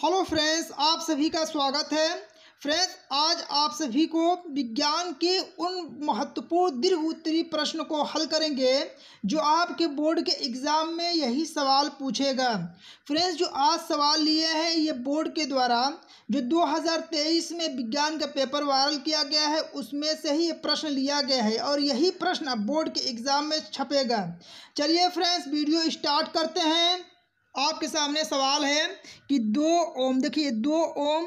hello friends आप सभी का स्वागत है फ्रेंड्स आज आप सभी को विज्ञान के उन महत्वपूर्ण दीर्घ उत्तरी प्रश्न को हल करेंगे जो आपके बोर्ड के एग्ज़ाम में यही सवाल पूछेगा फ्रेंड्स जो आज सवाल लिए हैं ये बोर्ड के द्वारा जो 2023 में विज्ञान का पेपर वायरल किया गया है उसमें से ही ये प्रश्न लिया गया है और यही प्रश्न बोर्ड के एग्ज़ाम में छपेगा चलिए फ्रेंड्स वीडियो स्टार्ट करते हैं आपके सामने सवाल है कि दो ओम देखिए दो ओम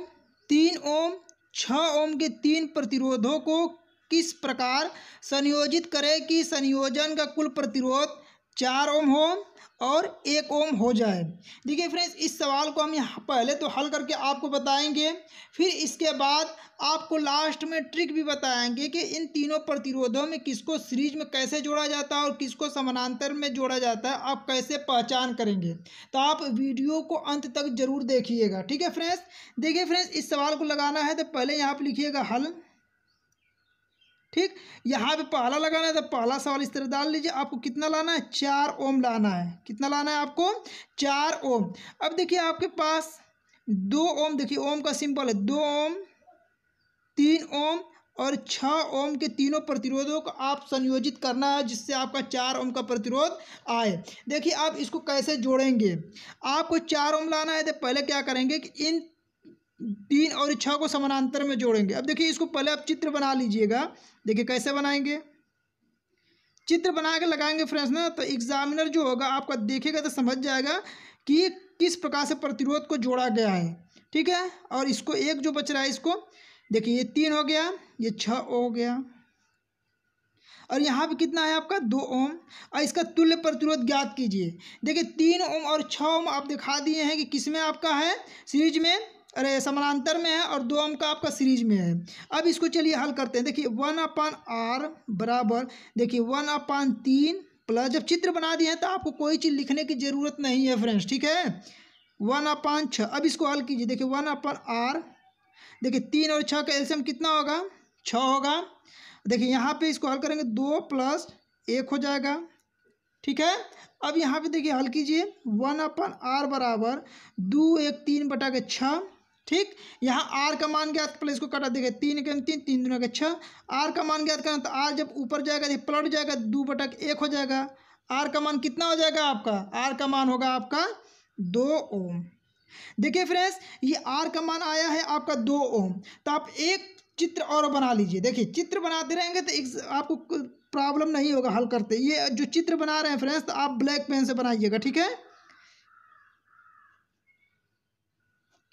तीन ओम छ ओम के तीन प्रतिरोधों को किस प्रकार संयोजित करें कि संयोजन का कुल प्रतिरोध चार ओम हो और एक ओम हो जाए देखिए फ्रेंड्स इस सवाल को हम यहाँ पहले तो हल करके आपको बताएंगे फिर इसके बाद आपको लास्ट में ट्रिक भी बताएंगे कि इन तीनों प्रतिरोधों में किसको सीरीज में कैसे जोड़ा जाता है और किसको समानांतर में जोड़ा जाता है आप कैसे पहचान करेंगे तो आप वीडियो को अंत तक जरूर देखिएगा ठीक है फ्रेंड्स देखिए फ्रेंड्स इस सवाल को लगाना है तो पहले यहाँ पर लिखिएगा हल ठीक यहाँ पे पहला लगाना है तो पहला सवाल इस तरह डाल लीजिए आपको कितना लाना है चार ओम लाना है कितना लाना है आपको चार ओम अब देखिए आपके पास दो ओम देखिए ओम का सिंपल है दो ओम तीन ओम और छ ओम के तीनों प्रतिरोधों को आप संयोजित करना है जिससे आपका चार ओम का प्रतिरोध आए देखिए आप इसको कैसे जोड़ेंगे आपको चार ओम लाना है तो पहले क्या करेंगे कि इन तीन और छः को समानांतर में जोड़ेंगे अब देखिए इसको पहले आप चित्र बना लीजिएगा देखिए कैसे बनाएंगे चित्र बना के लगाएंगे फ्रेंड्स ना तो एग्जामिनर जो होगा आपका देखेगा तो समझ जाएगा कि किस प्रकार से प्रतिरोध को जोड़ा गया है ठीक है और इसको एक जो बच रहा है इसको देखिए ये तीन हो गया ये छः हो गया और यहाँ पे कितना है आपका दो ओम और इसका तुल्य प्रतिरोध ज्ञात कीजिए देखिए तीन ओम और छः ओम आप दिखा दिए हैं कि किस में आपका है सीरीज में अरे समानांतर में है और दो अंक का आपका सीरीज में है अब इसको चलिए हल करते हैं देखिए वन अपान आर बराबर देखिए वन अपान तीन प्लस जब चित्र बना दिए हैं तो आपको कोई चीज़ लिखने की ज़रूरत नहीं है फ्रेंड्स ठीक है वन अपान छः अब इसको हल कीजिए देखिए वन अपान आर देखिए तीन और छः का एल्शियम कितना होगा छः होगा देखिए यहाँ पर इसको हल करेंगे दो प्लस एक हो जाएगा ठीक है अब यहाँ पे देखिए हल कीजिए वन अपन आर बराबर दो एक तीन बटा के छः ठीक यहाँ आर का मान ज्ञात पहले इसको कटा देगा तीन के तीन तीन दोनों के छः आर का मान ज्ञात करना तो आर जब ऊपर जाएगा तो पलट जाएगा दो बटक एक हो जाएगा आर का मान कितना हो जाएगा आपका आर का मान होगा आपका दो ओम देखिए फ्रेंड्स ये आर का मान आया है आपका दो ओम तो आप एक चित्र और बना लीजिए देखिए चित्र बनाते रहेंगे तो एक आपको प्रॉब्लम नहीं होगा हल करते ये जो चित्र बना रहे हैं फ्रेंड्स तो आप ब्लैक पेन से बनाइएगा ठीक है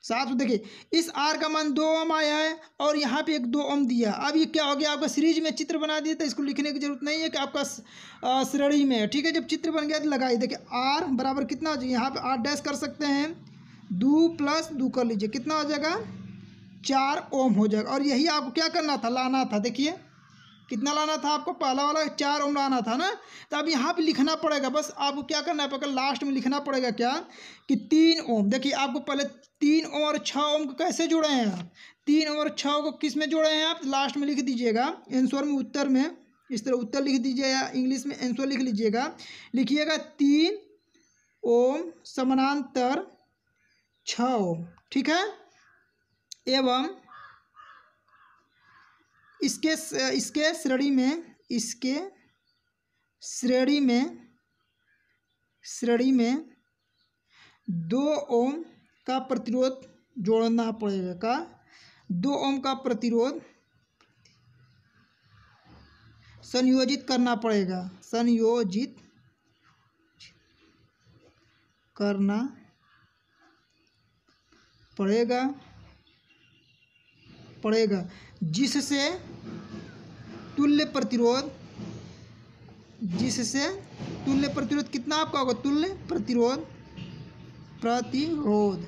साफ देखिए इस आर का मान दो ओम आया है और यहाँ पे एक दो ओम दिया अब ये क्या हो गया आपका सीरीज में चित्र बना दिया तो इसको लिखने की जरूरत नहीं है कि आपका श्रेणी में ठीक है जब चित्र बन गया तो लगाइए देखिए आर बराबर कितना हो जाएगा यहाँ पे आर डैश कर सकते हैं दो प्लस दो कर लीजिए कितना हो जाएगा चार ओम हो जाएगा और यही आपको क्या करना था लाना था देखिए कितना लाना था आपको पहला वाला चार ओम लाना था ना तो अब यहाँ पे लिखना पड़ेगा बस आपको क्या करना है पकड़ लास्ट में लिखना पड़ेगा क्या कि तीन ओम देखिए आपको पहले तीन ओम और छः ओम को कैसे जुड़े हैं आप तीन ओम और छः को किस में जोड़े हैं आप लास्ट में लिख दीजिएगा एंसर में उत्तर में इस तरह उत्तर लिख दीजिए या इंग्लिश में एंसर लिख लीजिएगा लिखिएगा तीन ओम समानांतर छ ओम ठीक है एवं इसके इसके श्रेणी में इसके श्रेणी में श्रेणी में दो ओम का प्रतिरोध जोड़ना पड़ेगा का दो ओम का प्रतिरोध संयोजित करना पड़ेगा संयोजित करना पड़ेगा पड़ेगा जिससे तुल्य प्रतिरोध जिससे तुल्य प्रतिरोध कितना आपका होगा तुल्य प्रतिरोध प्रतिरोध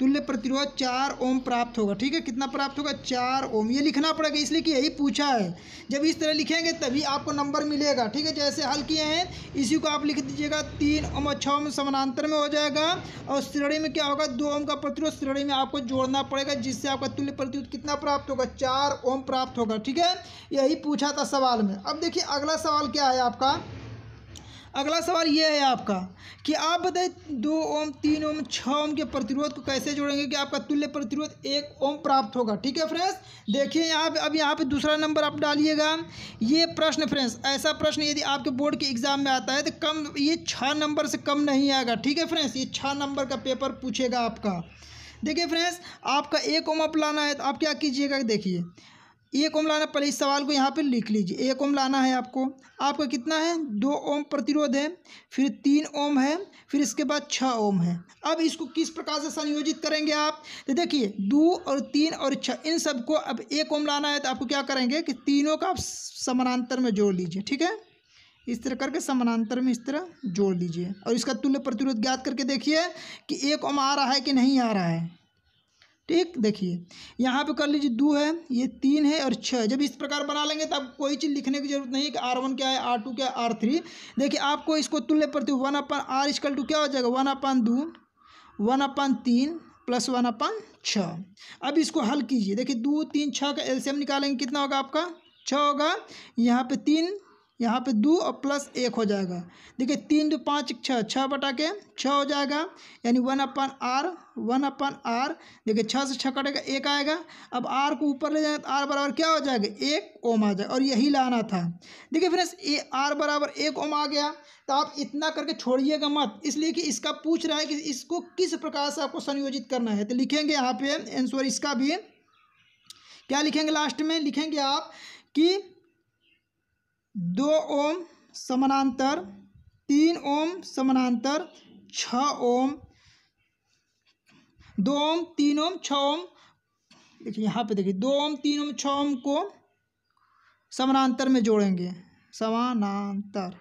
तुल्य प्रतिरोध चार ओम प्राप्त होगा ठीक है कितना प्राप्त होगा चार ओम ये लिखना पड़ेगा इसलिए कि यही पूछा है जब इस तरह लिखेंगे तभी आपको नंबर मिलेगा ठीक है जैसे हल किए हैं इसी को आप लिख दीजिएगा तीन ओम और छः ओम समानांतर में हो जाएगा और श्रेणी में क्या होगा दो ओम का प्रतिरोध श्रेणी में आपको जोड़ना पड़ेगा जिससे आपका तुल्य प्रतिरोध कितना प्राप्त होगा चार ओम प्राप्त होगा ठीक है यही पूछा था सवाल में अब देखिए अगला सवाल क्या है आपका अगला सवाल ये है आपका कि आप बताएं दो ओम तीन ओम छः ओम के प्रतिरोध को कैसे जोड़ेंगे कि आपका तुल्य प्रतिरोध एक ओम प्राप्त होगा ठीक है फ्रेंड्स देखिए यहाँ अब यहाँ पे दूसरा नंबर आप डालिएगा ये प्रश्न फ्रेंड्स ऐसा प्रश्न यदि आपके बोर्ड के एग्जाम में आता है तो कम ये छः नंबर से कम नहीं आएगा ठीक है फ्रेंड्स ये छः नंबर का पेपर पूछेगा आपका देखिए फ्रेंड्स आपका एक ओम अप लाना है तो आप क्या कीजिएगा देखिए एक ओम लाना पहले इस सवाल को यहाँ पे लिख लीजिए एक ओम लाना है आपको आपका कितना है दो ओम प्रतिरोध है फिर तीन ओम है फिर इसके बाद छः ओम है अब इसको किस प्रकार से संयोजित करेंगे आप तो देखिए दो और तीन और छः इन सबको अब एक ओम लाना है तो आपको क्या करेंगे कि तीनों का आप समानांतर में जोड़ लीजिए ठीक है इस तरह करके समानांतर में इस तरह जोड़ लीजिए और इसका तुल्य प्रतिरोध ज्ञात करके देखिए कि एक ओम आ रहा है कि नहीं आ रहा है ठीक देखिए यहाँ पे कर लीजिए दो है ये तीन है और छः जब इस प्रकार बना लेंगे तो आपको कोई चीज़ लिखने की जरूरत नहीं है कि आर वन क्या है आर टू क्या है आर थ्री देखिए आपको इसको तुल्य प्रति one upon R is equal to क्या हो जाएगा वन अपन दो वन अपन तीन प्लस वन अपन छः अब इसको हल कीजिए देखिए दो तीन छः का एल्शियम निकालेंगे कितना होगा आपका छः होगा यहाँ पर तीन यहाँ पे दो और प्लस एक हो जाएगा देखिए तीन दो पाँच छः छः बटा के छः हो जाएगा यानी one upon R one upon R देखिए छः से छः कटेगा एक आएगा अब आर को ऊपर ले जाएगा तो आर बराबर क्या हो जाएगा एक ओम आ जाएगा और यही लाना था देखिए फ्रेंड्स ए आर बराबर एक ओम आ गया तो आप इतना करके छोड़िएगा मत इसलिए कि इसका पूछ रहा है कि इसको किस प्रकार से आपको संयोजित करना है तो लिखेंगे यहाँ पे आंसर इसका भी क्या लिखेंगे लास्ट में लिखेंगे आप कि दो ओम समानांतर तीन ओम समानांतर छ ओम दो ओम तीन ओम छ ओम देखिए यहाँ पे देखिए दो ओम तीन ओम छ ओम को समानांतर में जोड़ेंगे समानांतर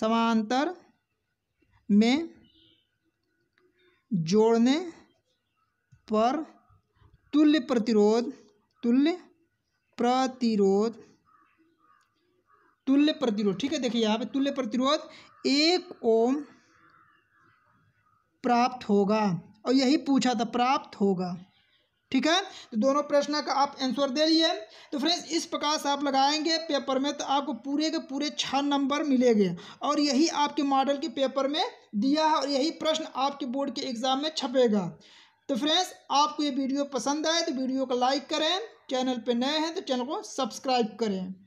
समानांतर में जोड़ने पर तुल्य प्रतिरोध तुल्य प्रतिरोध तुल्य प्रतिरोध ठीक है देखिए यहाँ पे तुल्य प्रतिरोध एक ओम प्राप्त होगा और यही पूछा था प्राप्त होगा ठीक है तो दोनों प्रश्न का आप आंसर दे लिए तो फ्रेंड्स इस प्रकार से आप लगाएंगे पेपर में तो आपको पूरे के पूरे छः नंबर मिलेंगे और यही आपके मॉडल के पेपर में दिया है और यही प्रश्न आपके बोर्ड के एग्ज़ाम में छपेगा तो फ्रेंड्स आपको ये वीडियो पसंद आए तो वीडियो को लाइक करें चैनल पर नए हैं तो चैनल को सब्सक्राइब करें